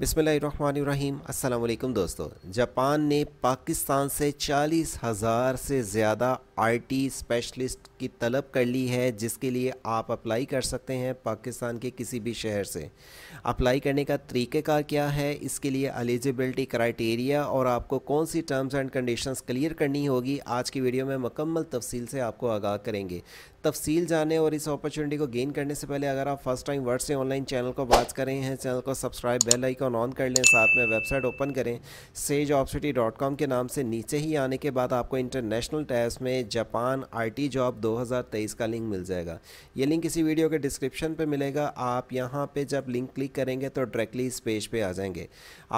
बिसमीम अल्लाम दोस्तों जापान ने पाकिस्तान से चालीस हज़ार से ज़्यादा आईटी स्पेशलिस्ट की तलब कर ली है जिसके लिए आप अप्लाई कर सकते हैं पाकिस्तान के किसी भी शहर से अप्लाई करने का तरीक़ेकार क्या है इसके लिए एलिजिबिलिटी क्राइटेरिया और आपको कौन सी टर्म्स एंड कंडीशंस क्लियर करनी होगी आज की वीडियो में मुकम्मल तफसील से आपको आगाह करेंगे तफसील जाने और इस अपॉर्चुनिटी को गेन करने से पहले अगर आप फर्स्ट टाइम वर्ड से ऑनलाइन चैनल को बात कर रहे हैं चैनल को subscribe bell icon on on कर लें साथ में वेबसाइट ओपन करें सेज ऑफ सिटी डॉट कॉम के नाम से नीचे ही आने के बाद आपको इंटरनेशनल टैब्स में जापान आईटी जॉब 2023 का लिंक मिल जाएगा ये लिंक इसी वीडियो के डिस्क्रिप्शन पर मिलेगा आप यहाँ पर जब लिंक क्लिक करेंगे तो डायरेक्टली इस पेज पे आ जाएंगे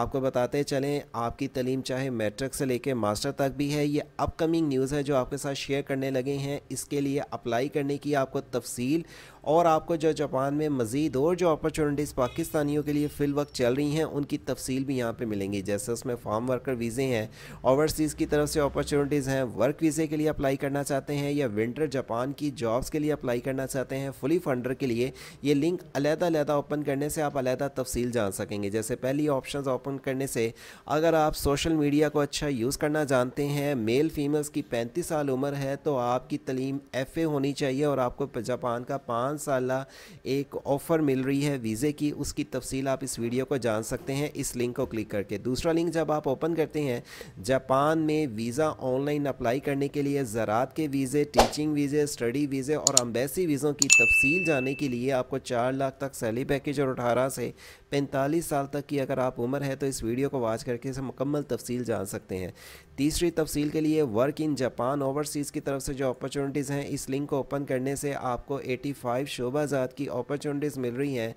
आपको बताते चलें आपकी तलीम चाहे मैट्रिक से लेके मास्टर तक भी है ये अपकमिंग न्यूज़ है जो आपके साथ शेयर करने लगे हैं इसके लिए अप्लाई करने की आपको तफसील और आपको जो जापान में मज़ीद और जो अपॉर्चुनिटीज़ पाकिस्तानियों के लिए फ़िल वक्त चल रही हैं हैं उनकी तफसील भी यहाँ पर मिलेंगी जैसे उसमें फार्म वर्कर वीज़े हैं ओवरसीज़ की तरफ से अपॉर्चुनिटीज़ हैं वर्क वीज़े के लिए अप्लाई करना चाहते हैं या विंटर जापान की जॉब्स के लिए अप्लाई करना चाहते हैं फुली फंडर के लिए ये लिंक अलहदा ओपन करने से आप अलहदा तफसील जान सकेंगे जैसे पहली ऑप्शन ओपन करने से अगर आप सोशल मीडिया को अच्छा यूज़ करना जानते हैं मेल फीमेल्स की पैंतीस साल उम्र है तो आपकी तलीम एफ होनी चाहिए और आपको जापान का पाँच साल एक ऑफ़र मिल रही है वीज़े की उसकी तफसील आप इस वीडियो को जान सकते हैं इस लिंक को क्लिक करके दूसरा लिंक जब आप ओपन करते हैं जापान में वीज़ा ऑनलाइन अप्लाई करने के लिए ज़रात के वीज़े टीचिंग वीज़े स्टडी वीज़े और अम्बेसी वीज़ों की तफसील जानने के लिए आपको चार लाख तक सैली पैकेज और अठारह से पैंतालीस साल तक की अगर आप उम्र है तो इस वीडियो को वॉच करके इसे मुकम्मल तफसील जान सकते हैं तीसरी तफसील के लिए वर्क इन जापान ओवरसीज़ की तरफ से जो अपॉर्चुनिटीज़ हैं इस लिंक को ओपन करने से आपको 85 शोबाजात की अपॉर्चुनिटीज़ मिल रही हैं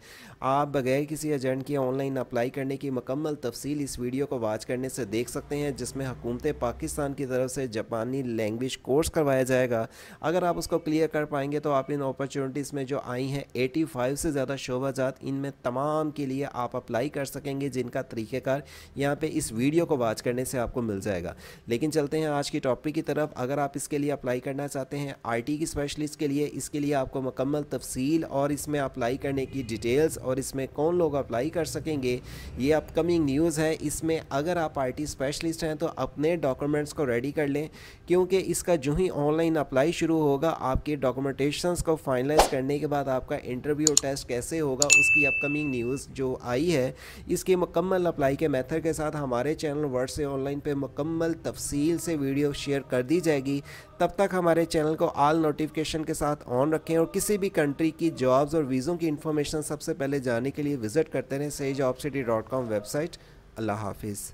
आप बगैर किसी एजेंट के ऑनलाइन अप्लाई करने की मकम्मल तफसील इस वीडियो को वाच करने से देख सकते हैं जिसमें हुकूमत पाकिस्तान की तरफ से जापानी लैंग्वेज कोर्स करवाया जाएगा अगर आप उसको क्लियर कर पाएंगे तो आप इन अपॉर्चुनिटीज़ में जो आई हैं फाइव से ज़्यादा शोबाजात इनमें तमाम के लिए आप अप्लाई कर सकेंगे जिनका तरीक़ेकार यहाँ पर इस वीडियो को वाच करने से आपको मिल जाएगा लेकिन चलते हैं आज की टॉपिक की तरफ अगर आप इसके लिए अप्लाई करना चाहते हैं आईटी की स्पेशलिस्ट के लिए इसके लिए आपको मकम्मल तफसील और इसमें अप्लाई करने की डिटेल्स और इसमें कौन लोग अप्लाई कर सकेंगे ये अपकमिंग न्यूज़ है इसमें अगर आप आई स्पेशलिस्ट हैं तो अपने डॉक्यूमेंट्स को रेडी कर लें क्योंकि इसका जो ही ऑनलाइन अप्लाई शुरू होगा आपके डॉक्यूमेंटेशंस को फाइनलाइज करने के बाद आपका इंटरव्यू टेस्ट कैसे होगा उसकी अपकमिंग न्यूज़ जो आई है इसके मुकम्मल अप्लाई के मेथड के साथ हमारे चैनल वर्ड से ऑनलाइन पे मुकम्मल तफसील से वीडियो शेयर कर दी जाएगी तब तक हमारे चैनल को आल नोटिफिकेशन के साथ ऑन रखें और किसी भी कंट्री की जॉब्स और वीज़ों की इन्फॉर्मेशन सबसे पहले जाने के लिए विजिट करते रहें सही job city dot com website अल्लाह हाफिज़